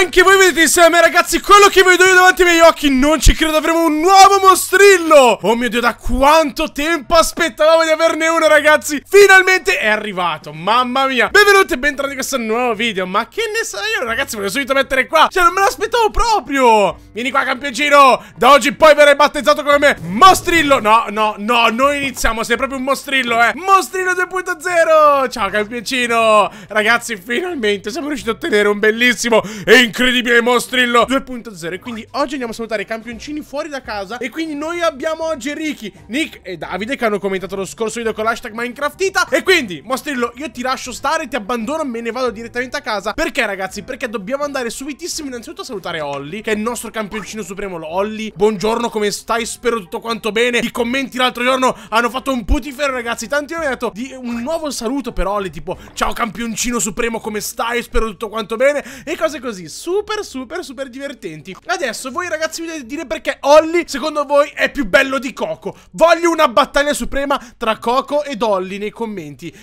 anche voi vedete insieme ragazzi quello che vedo io davanti ai miei occhi Non ci credo avremo un nuovo mostrillo Oh mio dio da quanto tempo aspettavamo di averne uno ragazzi Finalmente è arrivato mamma mia Benvenuti e bentornati in questo nuovo video Ma che ne so io ragazzi voglio subito mettere qua Cioè non me l'aspettavo proprio Vieni qua campioncino Da oggi poi verrai battezzato come me Mostrillo No no no noi iniziamo sei proprio un mostrillo eh Mostrillo 2.0 Ciao campioncino Ragazzi finalmente siamo riusciti a ottenere un bellissimo e incredibile mostrillo 2.0 E quindi oggi andiamo a salutare i campioncini fuori da casa E quindi noi abbiamo oggi Ricky, Nick e Davide Che hanno commentato lo scorso video con l'hashtag Minecraftita E quindi mostrillo io ti lascio stare Ti abbandono me ne vado direttamente a casa Perché ragazzi? Perché dobbiamo andare subitissimo innanzitutto a salutare Holly Che è il nostro campioncino supremo Holly Buongiorno come stai? Spero tutto quanto bene I commenti l'altro giorno hanno fatto un putifero ragazzi Tanti mi hanno detto di un nuovo saluto per Holly Tipo ciao campioncino supremo come stai? Spero tutto quanto bene E cose così super super super divertenti Adesso voi ragazzi mi dovete dire perché Holly secondo voi è più bello di Coco Voglio una battaglia suprema tra Coco ed Holly nei commenti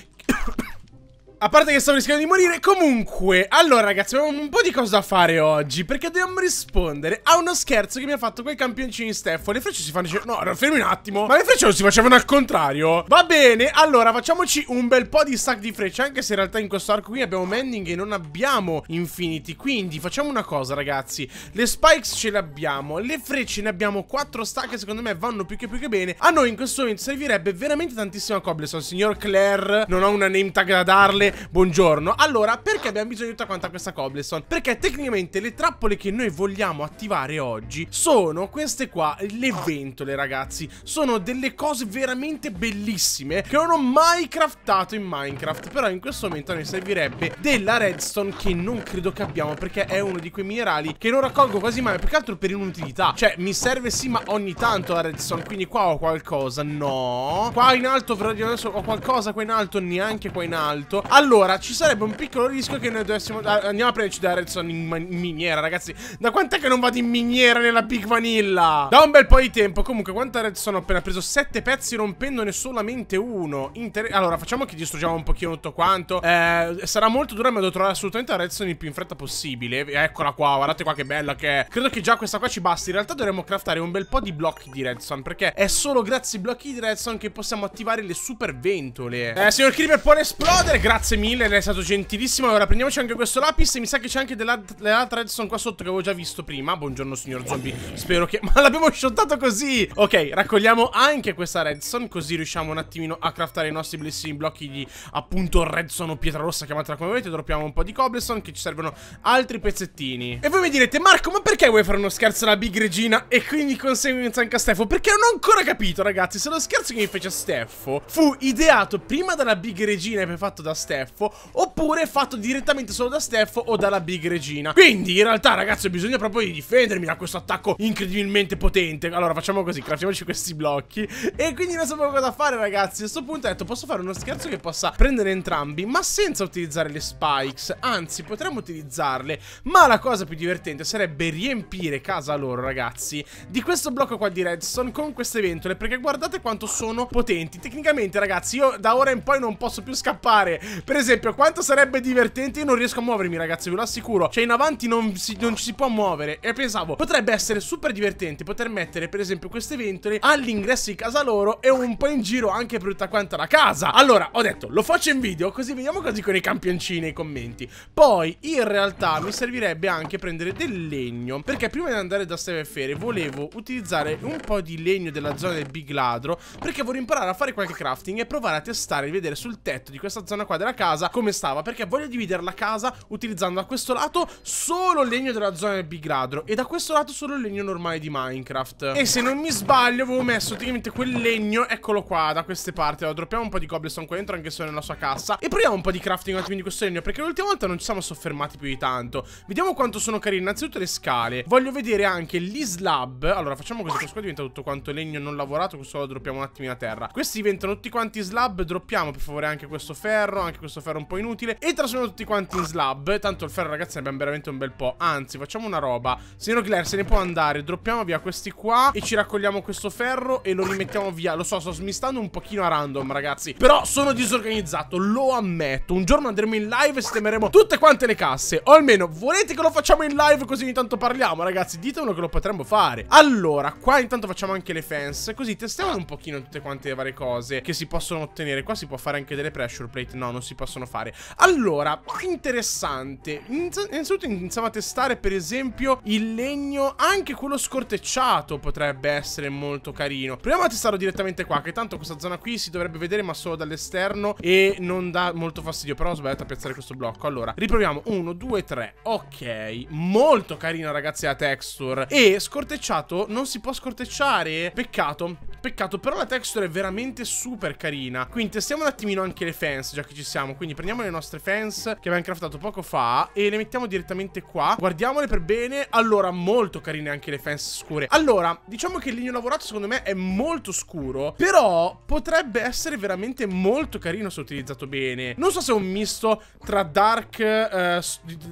a parte che sto rischiando di morire, comunque, allora ragazzi, abbiamo un po' di cosa da fare oggi, perché dobbiamo rispondere a uno scherzo che mi ha fatto quel campioncino di Steffo. Le frecce si fanno... No, fermi un attimo, ma le frecce non si facevano al contrario? Va bene, allora facciamoci un bel po' di stack di frecce, anche se in realtà in questo arco qui abbiamo Mending e non abbiamo Infinity, quindi facciamo una cosa ragazzi, le spikes ce le abbiamo, le frecce ne abbiamo 4 stack che secondo me vanno più che più che bene. A noi in questo momento servirebbe veramente tantissima cobblestone, signor Claire non ho una name tag da darle Natale, buongiorno. Allora, perché abbiamo bisogno di tutta quanta questa cobblestone? Perché tecnicamente le trappole che noi vogliamo attivare oggi sono queste qua, le ventole, ragazzi. Sono delle cose veramente bellissime che non ho mai craftato in Minecraft, però in questo momento a noi servirebbe della redstone che non credo che abbiamo perché è uno di quei minerali che non raccolgo quasi mai, più che altro per inutilità. Cioè, mi serve sì, ma ogni tanto la redstone, quindi qua ho qualcosa, no. Qua in alto, però adesso ho qualcosa, qua in alto, neanche qua in alto. Allora, ci sarebbe un piccolo rischio che noi dovessimo... Ah, andiamo a prenderci da Redstone in, in miniera, ragazzi. Da quant'è che non vado in miniera nella Big Vanilla? Da un bel po' di tempo. Comunque, quanta Redstone ho appena preso? Sette pezzi rompendone solamente uno. Inter allora, facciamo che distruggiamo un pochino tutto quanto. Eh, sarà molto dura, ma devo trovare assolutamente la Redstone il più in fretta possibile. Eccola qua, guardate qua che bella che è. Credo che già questa qua ci basti. In realtà dovremmo craftare un bel po' di blocchi di Redstone, perché è solo grazie ai blocchi di Redstone che possiamo attivare le super ventole. Eh, signor Creeper, può esplodere. Grazie Grazie mille, lei è stato gentilissimo. Allora, prendiamoci anche questo lapis. E mi sa che c'è anche dell'altra redstone qua sotto che avevo già visto prima. Buongiorno, signor zombie. Spero che... Ma l'abbiamo shottato così! Ok, raccogliamo anche questa redstone. Così riusciamo un attimino a craftare i nostri bellissimi blocchi di, appunto, redstone o pietra rossa. Chiamatela come volete. Droppiamo un po' di cobblestone che ci servono altri pezzettini. E voi mi direte, Marco, ma perché vuoi fare uno scherzo alla Big Regina e quindi conseguenza anche a Steffo? Perché non ho ancora capito, ragazzi. Se lo scherzo che mi fece a Steffo fu ideato prima dalla Big Regina e poi fatto da Steffo Steffo Oppure fatto direttamente solo da Steffo o dalla Big Regina Quindi in realtà ragazzi ho bisogno proprio di difendermi da questo attacco incredibilmente potente Allora facciamo così, craftiamoci questi blocchi E quindi non sapevo cosa fare ragazzi A questo punto ho detto posso fare uno scherzo che possa prendere entrambi Ma senza utilizzare le spikes Anzi potremmo utilizzarle Ma la cosa più divertente sarebbe riempire casa loro ragazzi Di questo blocco qua di redstone con queste ventole Perché guardate quanto sono potenti Tecnicamente ragazzi io da ora in poi non posso più scappare per esempio, quanto sarebbe divertente? Io non riesco a muovermi, ragazzi, ve lo assicuro. Cioè, in avanti non, si, non ci si può muovere. E pensavo, potrebbe essere super divertente poter mettere, per esempio, queste ventole all'ingresso di casa loro e un po' in giro anche per tutta quanta la casa. Allora, ho detto, lo faccio in video, così vediamo cosa dicono i campioncini nei commenti. Poi, in realtà, mi servirebbe anche prendere del legno. Perché prima di andare da Steve Fere, volevo utilizzare un po' di legno della zona del Big Ladro. Perché vorrei imparare a fare qualche crafting e provare a testare e vedere sul tetto di questa zona qua della casa come stava perché voglio dividere la casa utilizzando da questo lato solo il legno della zona del bigradro e da questo lato solo il legno normale di Minecraft e se non mi sbaglio avevo messo praticamente quel legno eccolo qua da queste parti allora droppiamo un po' di cobblestone qua dentro anche se nella sua cassa e proviamo un po' di crafting un attimo di questo legno perché l'ultima volta non ci siamo soffermati più di tanto vediamo quanto sono carine innanzitutto le scale voglio vedere anche gli slab allora facciamo così questo qua diventa tutto quanto legno non lavorato questo lo droppiamo un attimo a terra questi diventano tutti quanti slab droppiamo per favore anche questo ferro anche questo questo ferro un po' inutile E trasformiamo tutti quanti in slab Tanto il ferro ragazzi ne abbiamo veramente un bel po' Anzi facciamo una roba Signor Claire se ne può andare Droppiamo via questi qua E ci raccogliamo questo ferro e lo rimettiamo via Lo so sto smistando un pochino a random ragazzi Però sono disorganizzato lo ammetto Un giorno andremo in live e sistemeremo tutte quante le casse O almeno volete che lo facciamo in live così ogni tanto parliamo ragazzi Ditemelo che lo potremmo fare Allora qua intanto facciamo anche le fence Così testiamo un pochino tutte quante le varie cose Che si possono ottenere Qua si può fare anche delle pressure plate No non si possono fare. Allora, interessante. Innanzitutto iniziamo a testare per esempio il legno, anche quello scortecciato potrebbe essere molto carino. Proviamo a testarlo direttamente qua, che tanto questa zona qui si dovrebbe vedere ma solo dall'esterno e non dà molto fastidio. Però ho sbagliato a piazzare questo blocco. Allora, riproviamo. 1, 2, 3. Ok, molto carina ragazzi la texture. E scortecciato non si può scortecciare. Peccato peccato Però la texture è veramente super carina Quindi testiamo un attimino anche le fence già che ci siamo Quindi prendiamo le nostre fence che abbiamo craftato poco fa E le mettiamo direttamente qua Guardiamole per bene Allora molto carine anche le fence scure Allora diciamo che il legno lavorato secondo me è molto scuro Però potrebbe essere veramente molto carino se utilizzato bene Non so se è un misto tra dark, eh,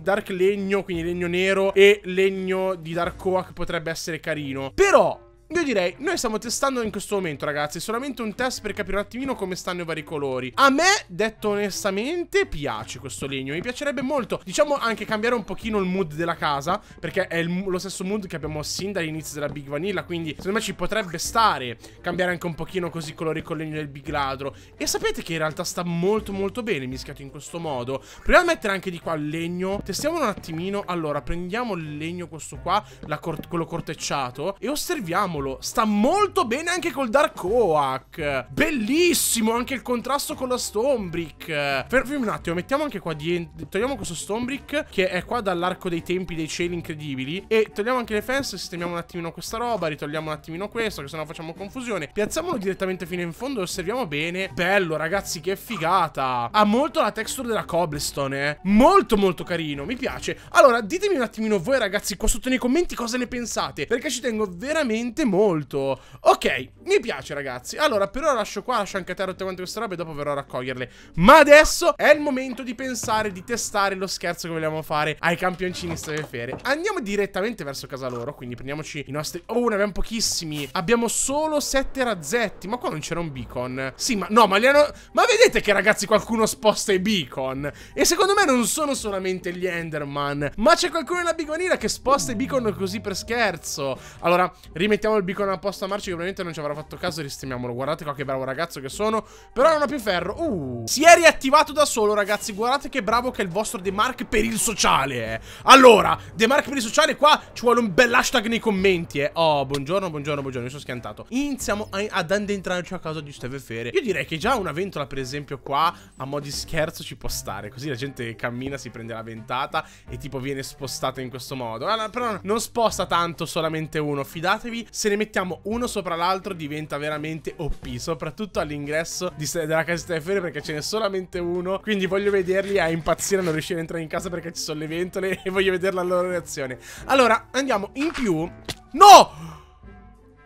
dark legno quindi legno nero e legno di dark oak potrebbe essere carino Però io direi, noi stiamo testando in questo momento ragazzi Solamente un test per capire un attimino come stanno i vari colori A me, detto onestamente, piace questo legno Mi piacerebbe molto Diciamo anche cambiare un pochino il mood della casa Perché è il, lo stesso mood che abbiamo sin dall'inizio della Big Vanilla Quindi secondo me ci potrebbe stare Cambiare anche un pochino così i colori con il legno del Big Ladro E sapete che in realtà sta molto molto bene mischiato in questo modo Proviamo a mettere anche di qua il legno Testiamolo un attimino Allora, prendiamo il legno questo qua cor Quello cortecciato E osserviamo diciamolo, sta molto bene anche col Dark Oak. Bellissimo anche il contrasto con la Stombrick. Fermi un attimo, mettiamo anche qua dietro. Togliamo questo Stombrick che è qua dall'arco dei tempi dei cieli incredibili. E togliamo anche le fence, sistemiamo un attimino questa roba, ritogliamo un attimino questo, che sennò facciamo confusione. Piazziamolo direttamente fino in fondo e osserviamo bene. Bello, ragazzi, che figata. Ha molto la texture della cobblestone, eh. Molto, molto carino, mi piace. Allora, ditemi un attimino voi, ragazzi, qua sotto nei commenti cosa ne pensate. Perché ci tengo veramente molto. Ok, mi piace ragazzi. Allora, per ora lascio qua, lascio anche a te tutte quante queste robe e dopo verrò a raccoglierle. Ma adesso è il momento di pensare, di testare lo scherzo che vogliamo fare ai campioncini strefere. Andiamo direttamente verso casa loro, quindi prendiamoci i nostri... Oh, ne abbiamo pochissimi. Abbiamo solo sette razzetti, ma qua non c'era un beacon. Sì, ma no, ma li hanno... Ma vedete che ragazzi qualcuno sposta i beacon? E secondo me non sono solamente gli Enderman, ma c'è qualcuno nella bigonina che sposta i beacon così per scherzo. Allora, rimettiamo Mettiamo il beacon apposta a Marci che probabilmente non ci avrà fatto caso e ristimiamolo. Guardate qua che bravo ragazzo che sono. Però non ho più ferro. Uh. Si è riattivato da solo, ragazzi. Guardate che bravo che è il vostro Demark per il sociale. Eh. Allora, Demark per il sociale qua ci vuole un bel hashtag nei commenti. Eh. Oh, buongiorno, buongiorno, buongiorno. Mi sono schiantato. Iniziamo a, ad addentrarci a casa di Steve Fere. Io direi che già una ventola, per esempio, qua a mo' di scherzo ci può stare. Così la gente cammina, si prende la ventata e tipo viene spostata in questo modo. Allora, ah, però non sposta tanto solamente uno. Fidatevi. Se se ne mettiamo uno sopra l'altro diventa veramente OP, soprattutto all'ingresso della casetta di fiori perché ce n'è solamente uno, quindi voglio vederli a impazzire, a non riuscire ad entrare in casa perché ci sono le ventole e voglio vedere la loro reazione. Allora, andiamo in più... No!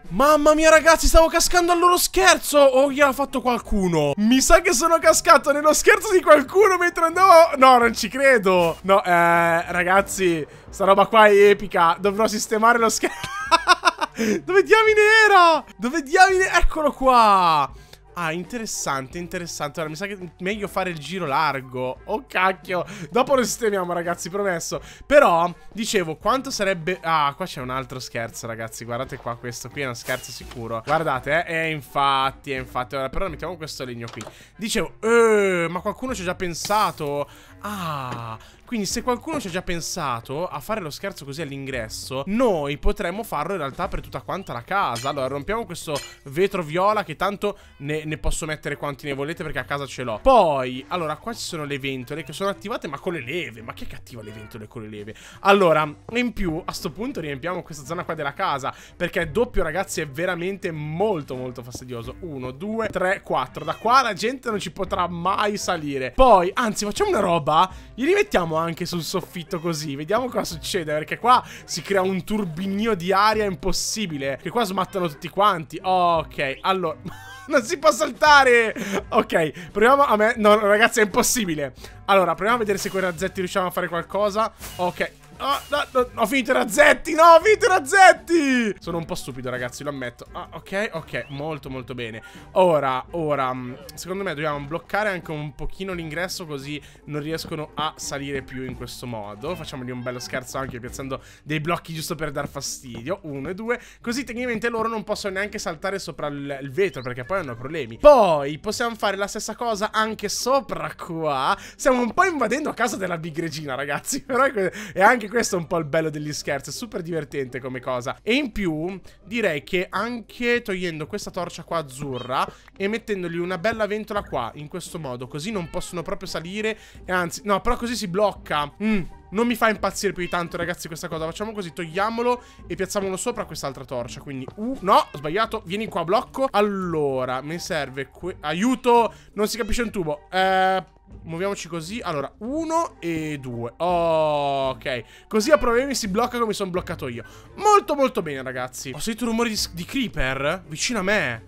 Mamma mia ragazzi stavo cascando al loro scherzo O gliel'ha fatto qualcuno Mi sa che sono cascato nello scherzo di qualcuno Mentre andavo No non ci credo No eh ragazzi Sta roba qua è epica Dovrò sistemare lo scherzo Dove diamine era? Dove diamine? Eccolo qua! Ah, interessante, interessante. Allora, mi sa che è meglio fare il giro largo. Oh, cacchio. Dopo lo sistemiamo, ragazzi, promesso. Però, dicevo, quanto sarebbe... Ah, qua c'è un altro scherzo, ragazzi. Guardate qua, questo qui è uno scherzo sicuro. Guardate, eh. E infatti, è infatti. Allora, però mettiamo questo legno qui. Dicevo, eh, ma qualcuno ci ha già pensato Ah, quindi se qualcuno ci ha già pensato a fare lo scherzo così all'ingresso, noi potremmo farlo in realtà per tutta quanta la casa. Allora, rompiamo questo vetro viola che tanto ne, ne posso mettere quanti ne volete perché a casa ce l'ho. Poi, allora, qua ci sono le ventole che sono attivate ma con le leve. Ma che cattiva le ventole con le leve? Allora, in più, a sto punto riempiamo questa zona qua della casa perché doppio, ragazzi, è veramente molto molto fastidioso. Uno, due, tre, quattro. Da qua la gente non ci potrà mai salire. Poi, anzi, facciamo una roba roba, li rimettiamo anche sul soffitto così. Vediamo cosa succede, perché qua si crea un turbinio di aria impossibile. Che qua smattano tutti quanti. Ok, allora... non si può saltare! Ok, proviamo a me... No, ragazzi, è impossibile. Allora, proviamo a vedere se con i razzetti riusciamo a fare qualcosa. Ok, Oh, no, no, ho finito i razzetti, no, ho finito i razzetti! Sono un po' stupido, ragazzi, lo ammetto. Ah, ok, ok, molto molto bene. Ora, ora, mm, secondo me dobbiamo bloccare anche un pochino l'ingresso così non riescono a salire più in questo modo. Facciamogli un bello scherzo anche piazzando dei blocchi giusto per dar fastidio. Uno e due. Così tecnicamente loro non possono neanche saltare sopra il, il vetro perché poi hanno problemi. Poi possiamo fare la stessa cosa anche sopra qua. Stiamo un po' invadendo a casa della big regina, ragazzi. Però è anche questo è un po' il bello degli scherzi, è super divertente come cosa. E in più direi che anche togliendo questa torcia qua azzurra e mettendogli una bella ventola qua, in questo modo, così non possono proprio salire, anzi, no, però così si blocca. Mmm. Non mi fa impazzire più di tanto, ragazzi, questa cosa. Facciamo così, togliamolo e piazziamolo sopra quest'altra torcia. Quindi, uh, no, ho sbagliato. Vieni qua, blocco. Allora, mi serve... Aiuto! Non si capisce un tubo. Eh... Muoviamoci così. Allora, uno e due. Oh, ok. Così a problemi si blocca come sono bloccato io. Molto, molto bene, ragazzi. Ho sentito rumori di, di creeper vicino a me.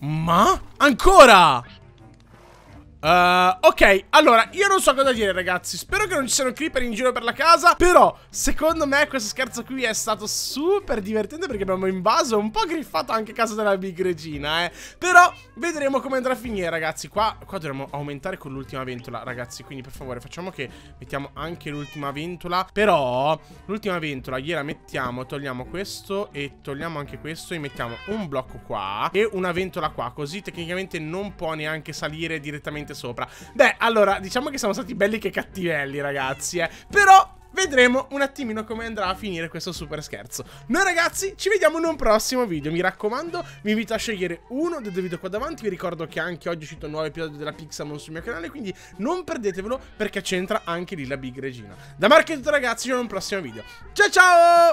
Ma? Ancora! Uh, ok, allora, io non so cosa dire ragazzi Spero che non ci siano creeper in giro per la casa Però, secondo me questo scherzo qui è stato super divertente Perché abbiamo invaso un po' griffato anche casa della big regina, eh Però, vedremo come andrà a finire ragazzi Qua, qua dovremmo aumentare con l'ultima ventola, ragazzi Quindi per favore, facciamo che mettiamo anche l'ultima ventola Però, l'ultima ventola gliela mettiamo Togliamo questo e togliamo anche questo E mettiamo un blocco qua e una ventola qua Così tecnicamente non può neanche salire direttamente leggermente sopra. Beh, allora, diciamo che siamo stati belli che cattivelli, ragazzi, eh. Però... Vedremo un attimino come andrà a finire questo super scherzo. Noi ragazzi ci vediamo in un prossimo video, mi raccomando vi invito a scegliere uno dei due video qua davanti, vi ricordo che anche oggi è uscito un nuovo episodio della Pixamon sul mio canale, quindi non perdetevelo perché c'entra anche lì la Big Regina. Da Marco è tutto ragazzi, ci vediamo in un prossimo video. Ciao ciao!